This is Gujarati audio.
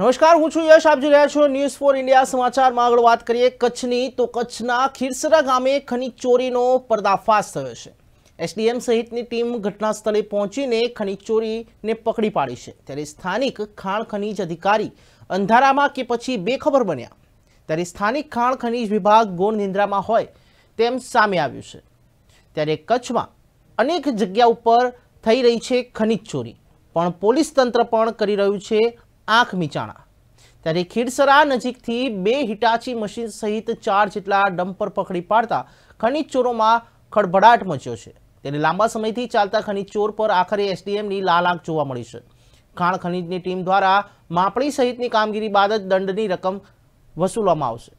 નમસ્કાર હું છું યશ આપ જોઈ રહ્યા છો ન્યૂઝ ફોર ઇન્ડિયા સમાચારમાં આગળ વાત કરીએ કચ્છની તો કચ્છના ખીરસરા ગામે ખનિજ ચોરીનો પર્દાફાશ થયો છે એસડીએમ સહિતની ટીમ ઘટના સ્થળે પહોંચીને ખનીજ ચોરીને પકડી પાડી છે ત્યારે સ્થાનિક ખાણ ખનીજ અધિકારી અંધારામાં કે પછી બેખબર બન્યા ત્યારે સ્થાનિક ખાણ ખનીજ વિભાગ ગોળ નિંદ્રામાં હોય તેમ સામે આવ્યું છે ત્યારે કચ્છમાં અનેક જગ્યા ઉપર થઈ રહી છે ખનીજ ચોરી પણ પોલીસ તંત્ર પણ કરી રહ્યું છે આંખ મીચાણા ત્યારે ખીડસરા નજીકથી બે હિટાચી મશીન સહિત ચાર જેટલા ડમ્પર પકડી પાડતા ખનીજ ચોરોમાં ખળભળાટ મચ્યો છે ત્યારે લાંબા સમયથી ચાલતા ખનીજ ચોર પર આખરે એસડીએમની લાલ આંખ જોવા મળી છે ખાણ ખનીજની ટીમ દ્વારા માપણી સહિતની કામગીરી બાદ જ દંડની રકમ વસૂલવામાં આવશે